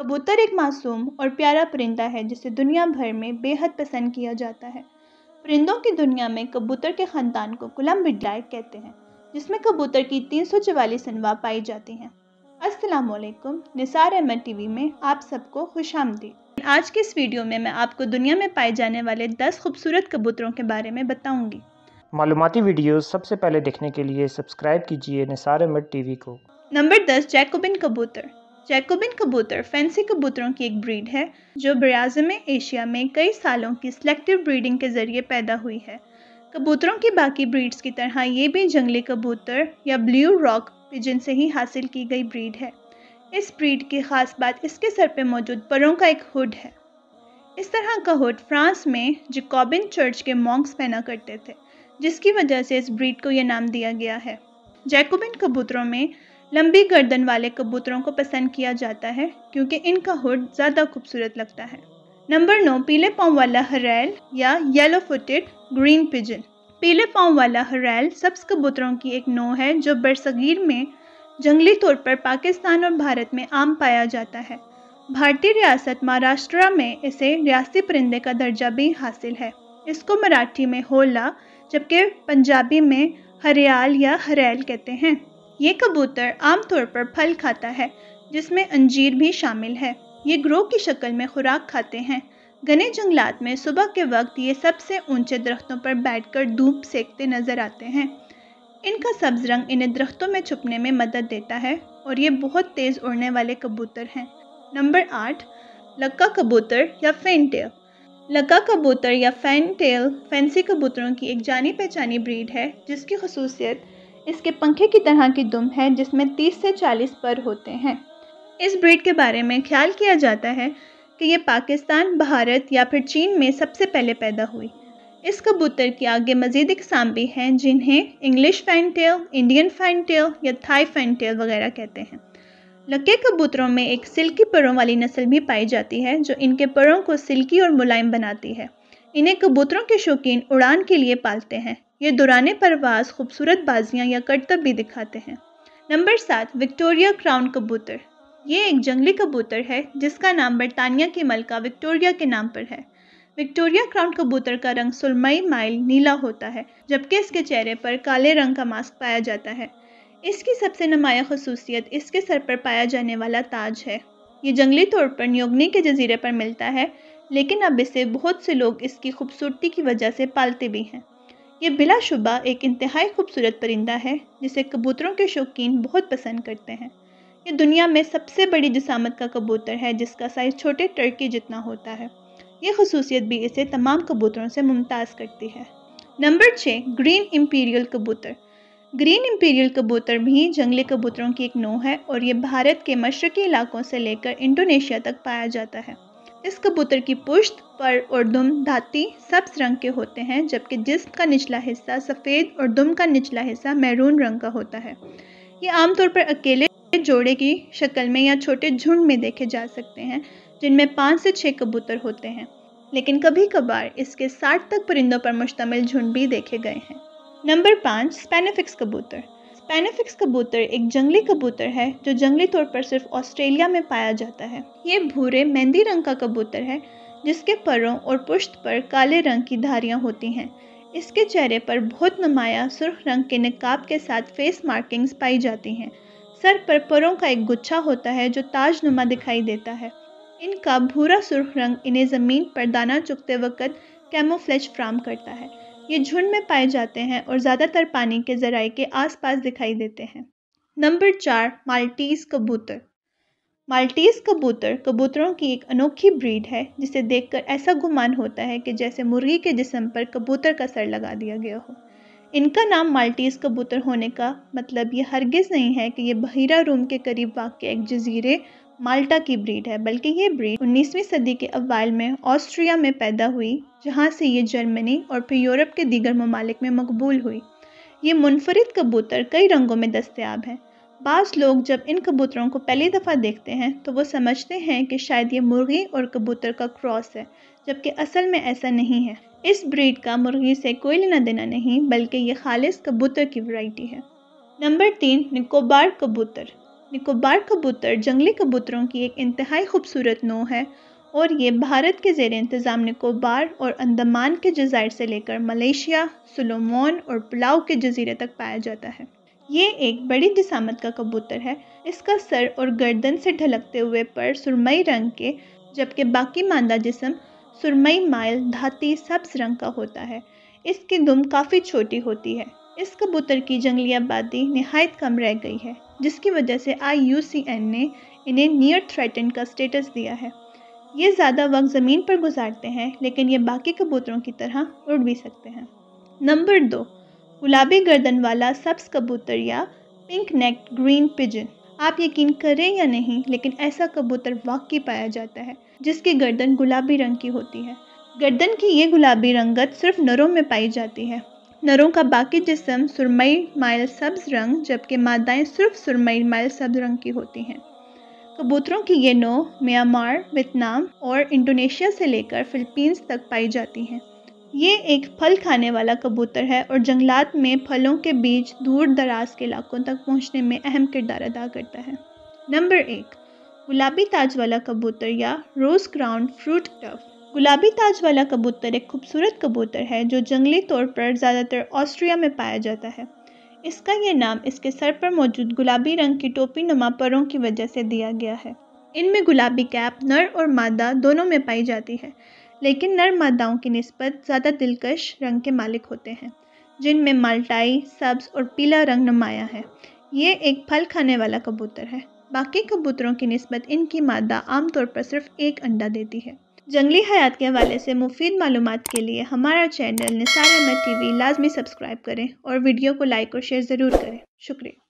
कबूतर एक मासूम और प्यारा परिंदा है जिसे दुनिया भर में बेहद पसंद किया जाता है परिंदों की दुनिया में कबूतर के ख़ानदान को कुलम बिडलाइट कहते हैं जिसमें कबूतर की तीन सौ चवालीस अनवा पाई जाती हैं असलकुम निसार अहमद वी में आप सबको खुश आज के इस वीडियो में मैं आपको दुनिया में पाए जाने वाले दस खूबसूरत कबूतरों के बारे में बताऊँगी मालूमती वीडियो सबसे पहले देखने के लिए सब्सक्राइब कीजिए निसार अहमद वी को नंबर दस जैकोबिन कबूतर जैकोबिन कबूतर फैंसी कबूतरों की एक ब्रीड है जो ब्राज़म एशिया में कई सालों की सेलेक्टिव ब्रीडिंग के ज़रिए पैदा हुई है कबूतरों की बाकी ब्रीड्स की तरह ये भी जंगली कबूतर या ब्लू रॉक पिजन से ही हासिल की गई ब्रीड है इस ब्रीड की खास बात इसके सर पर मौजूद परों का एक हुड है इस तरह का हुड फ्रांस में जिकॉबिन चर्च के मॉन्क्स पहना करते थे जिसकी वजह से इस ब्रीड को यह नाम दिया गया है जैकोबिन कबूतरों में लंबी गर्दन वाले कबूतरों को पसंद किया जाता है क्योंकि इनका हुड ज़्यादा खूबसूरत लगता है नंबर नौ पीले पाँव वाला हरैल या येलो फुटेड ग्रीन पिजन पीले पाँव वाला हरैल सब्स कबूतरों की एक नौ है जो बरसगीर में जंगली तौर पर पाकिस्तान और भारत में आम पाया जाता है भारतीय रियासत महाराष्ट्र में इसे रियासी परिंदे का दर्जा भी हासिल है इसको मराठी में होला जबकि पंजाबी में हरियाल या हरैल कहते हैं ये कबूतर आमतौर पर फल खाता है जिसमें अंजीर भी शामिल है ये ग्रोह की शक्ल में खुराक खाते हैं घने जंगलात में सुबह के वक्त ये सबसे ऊंचे दरख्तों पर बैठकर धूप सेकते नजर आते हैं इनका सब्ज रंग इन्हें दरख्तों में छुपने में मदद देता है और ये बहुत तेज़ उड़ने वाले कबूतर हैं नंबर आठ लक्का कबूतर या फैन टेल लक्का कबूतर या फैन टेल फैंसी कबूतरों की एक जानी पहचानी ब्रीड है जिसकी खसूसियत इसके पंखे की तरह की दुम है जिसमें 30 से 40 पर होते हैं इस ब्रीड के बारे में ख्याल किया जाता है कि ये पाकिस्तान भारत या फिर चीन में सबसे पहले पैदा हुई इस कबूतर के आगे मजीद इकसाम भी हैं जिन्हें English fantail Indian fantail या थाई फैन टेल वगैरह कहते हैं लक्के कबूतरों में एक सिल्की परों वाली नस्ल भी पाई जाती है जो इनके परों को सिल्की और मुलायम बनाती है इन्हें कबूतरों के शौकीन उड़ान के लिए पालते हैं ये दुरान परवाज़ खूबसूरत बाजियाँ या करतब भी दिखाते हैं नंबर सात विक्टोरिया क्राउन कबूतर ये एक जंगली कबूतर है जिसका नाम बरतानिया की मलका विक्टोरिया के नाम पर है विक्टोरिया क्राउन कबूतर का रंग सुरमई माइल नीला होता है जबकि इसके चेहरे पर काले रंग का मास्क पाया जाता है इसकी सबसे नुमाया खसूसियत इसके सर पर पाया जाने वाला ताज है ये जंगली तौर पर न्योगनी के जजीरे पर मिलता है लेकिन अब इसे बहुत से लोग इसकी खूबसूरती की वजह से पालते भी हैं ये बिलाशुबा एक इंतहाई खूबसूरत परिंदा है जिसे कबूतरों के शौकीन बहुत पसंद करते हैं ये दुनिया में सबसे बड़ी जिसामत का कबूतर है जिसका साइज़ छोटे टर्की जितना होता है ये खसूसियत भी इसे तमाम कबूतरों से मुमताज़ करती है नंबर छः ग्रीन इम्पीरियल कबूतर ग्रीन इम्पीरियल कबूतर भी जंगली कबूतरों की एक नो है और ये भारत के मशरकी इलाकों से लेकर इंडोनेशिया तक पाया जाता है इस कबूतर की पुश्त पर और दुम धाती सब्ज रंग के होते हैं जबकि जिस्म का निचला हिस्सा सफ़ेद और दुम का निचला हिस्सा मैरून रंग का होता है ये आमतौर पर अकेले जोड़े की शक्ल में या छोटे झुंड में देखे जा सकते हैं जिनमें पाँच से छः कबूतर होते हैं लेकिन कभी कभार इसके साठ तक परिंदों पर मुश्तमिल झुंड भी देखे गए हैं नंबर पाँच स्पेनिफिक्स कबूतर पैनाफिक्स कबूतर एक जंगली कबूतर है जो जंगली तौर पर सिर्फ ऑस्ट्रेलिया में पाया जाता है ये भूरे मेहंदी रंग का कबूतर है जिसके परों और पुष्ट पर काले रंग की धारियां होती हैं इसके चेहरे पर बहुत नुमाया सुर्ख रंग के नकाब के साथ फेस मार्किंग्स पाई जाती हैं सर पर परों का एक गुच्छा होता है जो ताजनुमा दिखाई देता है इनका भूरा सुर्ख रंग इन्हें ज़मीन पर दाना चुगते वक्त कैमोफ्लेज फ्राम करता है ये झुंड में पाए जाते हैं और ज़्यादातर पानी के ज़राए के आसपास दिखाई देते हैं नंबर चार माल्टीज़ कबूतर माल्टीज़ कबूतर कबूतरों की एक अनोखी ब्रीड है जिसे देखकर ऐसा गुमान होता है कि जैसे मुर्गी के जिसम पर कबूतर का सर लगा दिया गया हो इनका नाम माल्टीज़ कबूतर होने का मतलब ये हरगिज़ नहीं है कि ये बहिरा रूम के करीब वाक़ एक जजीरे माल्टा की ब्रीड है बल्कि ये ब्रीड 19वीं सदी के अवाल में ऑस्ट्रिया में पैदा हुई जहाँ से ये जर्मनी और फिर यूरोप के दीगर ममालिक में मकबूल हुई ये मुनफरद कबूतर कई रंगों में दस्तियाब हैं बाज़ लोग जब इन कबूतरों को पहली दफ़ा देखते हैं तो वो समझते हैं कि शायद ये मुर्गी और कबूतर का क्रॉस है जबकि असल में ऐसा नहीं है इस ब्रीड का मुर्गी से कोई लेना देना नहीं बल्कि ये खालिस कबूतर की वैरायटी है नंबर तीन निकोबार कबूतर निकोबार कबूतर जंगली कबूतरों की एक इंतहाई खूबसूरत नो है और ये भारत के जेर इंतज़ाम निकोबार और अंडमान के जजायर से लेकर मलेशिया सुलोमोन और पुलाव के जजीरे तक पाया जाता है ये एक बड़ी जिसामत का कबूतर है इसका सर और गर्दन से ढलकते हुए पर सुरमई रंग के जबकि बाकी मानदा जिसम सुरमई माइल धाती सब्ज रंग का होता है इसकी दुम काफ़ी छोटी होती है इस कबूतर की जंगली आबादी नहायत कम रह गई है जिसकी वजह से आई ने इन्हें नियर थ्रेटन का स्टेटस दिया है ये ज़्यादा वक्त ज़मीन पर गुजारते हैं लेकिन ये बाकी कबूतरों की तरह उड़ भी सकते हैं नंबर दो गुलाबी गर्दन वाला सब्स कबूतर या पिंक नेक ग्रीन पिजन आप यकीन करें या नहीं लेकिन ऐसा कबूतर वाकई पाया जाता है जिसकी गर्दन गुलाबी रंग की होती है गर्दन की ये गुलाबी रंगत सिर्फ नरों में पाई जाती है नरों का बाकी जिसम सुरमई माइल सब्ज रंग जबकि मादाएं सिर्फ सुरमई माइल सब्ज रंग की होती हैं कबूतरों की ये नो म्यांमार वियतनाम और इंडोनेशिया से लेकर फिलीपींस तक पाई जाती हैं ये एक फल खाने वाला कबूतर है और जंगलात में फलों के बीज दूर दराज के इलाकों तक पहुंचने में अहम किरदार अदा करता है नंबर एक गुलाबी ताज वाला कबूतर या रोज़ क्राउन फ्रूट टफ गुलाबी ताज वाला कबूतर एक खूबसूरत कबूतर है जो जंगली तौर पर ज़्यादातर ऑस्ट्रिया में पाया जाता है इसका यह नाम इसके सर पर मौजूद गुलाबी रंग की टोपी नुमा परों की वजह से दिया गया है इनमें गुलाबी कैप नर और मादा दोनों में पाई जाती है लेकिन नर मादाओं की नस्बत ज़्यादा दिलकश रंग के मालिक होते हैं जिनमें माल्टाई सब्ज और पीला रंग नुमाया है ये एक फल खाने वाला कबूतर है बाकी कबूतरों की नस्बत इनकी मादा आमतौर पर सिर्फ एक अंडा देती है जंगली हयात के हवाले से मुफीद मालूम के लिए हमारा channel Nisar Ahmad T V लाजमी सब्सक्राइब करें और वीडियो को लाइक और शेयर ज़रूर करें शुक्रिया